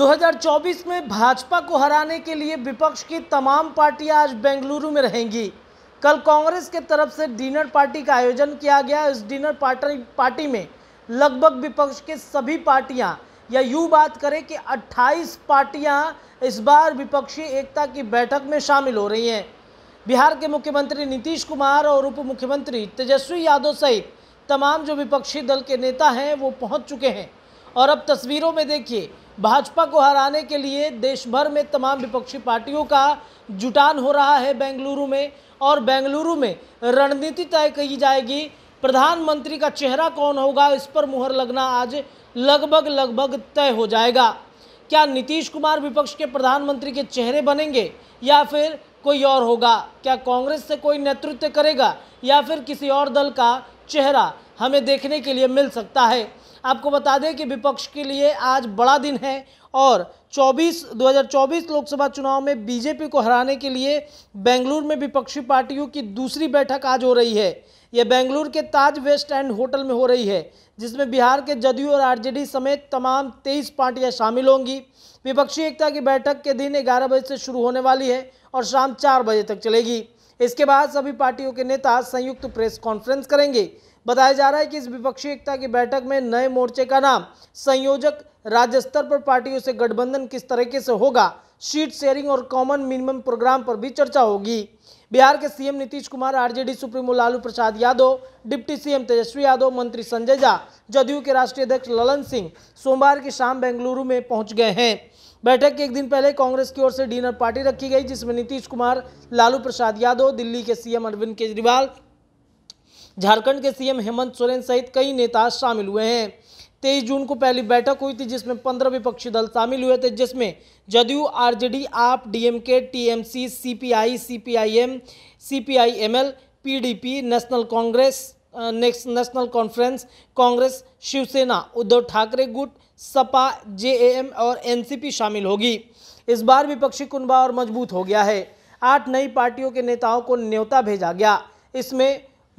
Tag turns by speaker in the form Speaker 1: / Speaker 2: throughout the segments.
Speaker 1: 2024 में भाजपा को हराने के लिए विपक्ष की तमाम पार्टियां आज बेंगलुरु में रहेंगी कल कांग्रेस के तरफ से डिनर पार्टी का आयोजन किया गया इस डिनर पार्टी पार्टी में लगभग विपक्ष के सभी पार्टियां या यूँ बात करें कि 28 पार्टियां इस बार विपक्षी एकता की बैठक में शामिल हो रही हैं बिहार के मुख्यमंत्री नीतीश कुमार और उप मुख्यमंत्री तेजस्वी यादव सहित तमाम जो विपक्षी दल के नेता हैं वो पहुँच चुके हैं और अब तस्वीरों में देखिए भाजपा को हराने के लिए देश भर में तमाम विपक्षी पार्टियों का जुटान हो रहा है बेंगलुरु में और बेंगलुरु में रणनीति तय की जाएगी प्रधानमंत्री का चेहरा कौन होगा इस पर मुहर लगना आज लगभग लगभग तय हो जाएगा क्या नीतीश कुमार विपक्ष के प्रधानमंत्री के चेहरे बनेंगे या फिर कोई और होगा क्या कांग्रेस से कोई नेतृत्व करेगा या फिर किसी और दल का चेहरा हमें देखने के लिए मिल सकता है आपको बता दें कि विपक्ष के लिए आज बड़ा दिन है और 24 2024 लोकसभा चुनाव में बीजेपी को हराने के लिए बेंगलुरु में विपक्षी पार्टियों की दूसरी बैठक आज हो रही है यह बेंगलुरु के ताज वेस्ट एंड होटल में हो रही है जिसमें बिहार के जदयू और आरजेडी समेत तमाम तेईस पार्टियां शामिल होंगी विपक्षी एकता की बैठक के दिन ग्यारह बजे से शुरू होने वाली है और शाम चार बजे तक चलेगी इसके बाद सभी पार्टियों के नेता संयुक्त प्रेस कॉन्फ्रेंस करेंगे बताया जा रहा है कि इस विपक्षी एकता की बैठक में नए मोर्चे का नाम संयोजक राज्य स्तर पर पार्टियों से गठबंधन किस तरीके से होगा सीट शेयरिंग और कॉमन मिनिमम प्रोग्राम पर भी चर्चा होगी बिहार के CM Nitish Kumar RJD supremo Lalu Prasad Yadav deputy CM Tejashwi Yadav मंत्री संजय झा जदयू के राष्ट्रीय अध्यक्ष ललन सिंह सोमवार की शाम बेंगलुरु में पहुंच गए हैं बैठक के एक दिन पहले कांग्रेस की ओर से डिनर पार्टी रखी गई जिसमें नीतीश कुमार लालू प्रसाद यादव दिल्ली के सीएम अरविंद केजरीवाल झारखंड के सीएम हेमंत सोरेन सहित कई नेता शामिल हुए हैं तेईस जून को पहली बैठक हुई थी जिसमें पंद्रह विपक्षी दल शामिल हुए थे जिसमें JDU RJD AAP DMK TMC CPI CPIM CPIML PDP National Congress next National Conference Congress Shiv Sena Uddhav Thackeray गुट सपा जेएएम और एनसीपी शामिल होगी इस बार विपक्षी कुनबा और मजबूत हो गया है आठ नई पार्टियों के नेताओं को न्योता भेजा गया इसमें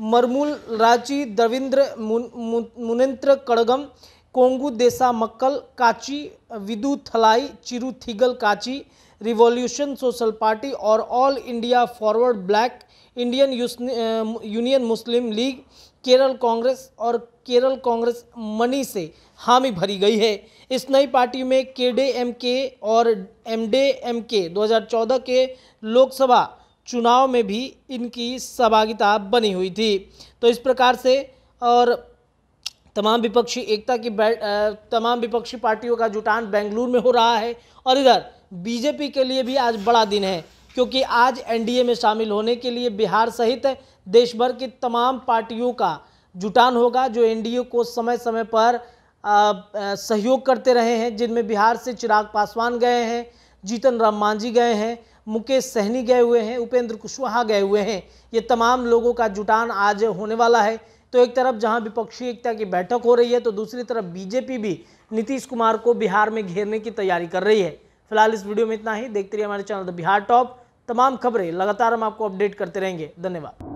Speaker 1: मरमूल रांची द्रविंद्र मुन, मुनेंद्र कड़गम कोंगू देसा मक्कल काची विदु थलाई Chiruthaigal Katchi Revolution Social Party और All India Forward Bloc Indian Union Muslim League Kerala Congress और केरल कांग्रेस मनी से हामी भरी गई है इस नई पार्टी में के डे एम के और एम डे एम के दो के लोकसभा चुनाव में भी इनकी सहभागिता बनी हुई थी तो इस प्रकार से और तमाम विपक्षी एकता की तमाम विपक्षी पार्टियों का जुटान बेंगलुरु में हो रहा है और इधर बीजेपी के लिए भी आज बड़ा दिन है क्योंकि आज एनडीए में शामिल होने के लिए बिहार सहित देश भर की तमाम पार्टियों का जुटान होगा जो एनडीए को समय समय पर सहयोग करते रहे हैं जिनमें बिहार से चिराग पासवान गए हैं जीतन राम मांझी गए हैं मुकेश सहनी गए हुए हैं उपेंद्र कुशवाहा गए हुए हैं ये तमाम लोगों का जुटान आज होने वाला है तो एक तरफ जहां विपक्षी एकता की बैठक हो रही है तो दूसरी तरफ बीजेपी भी नीतीश कुमार को बिहार में घेरने की तैयारी कर रही है फिलहाल इस वीडियो में इतना ही देखते रहिए हमारे चैनल द बिहार टॉप तमाम खबरें लगातार हम आपको अपडेट करते रहेंगे धन्यवाद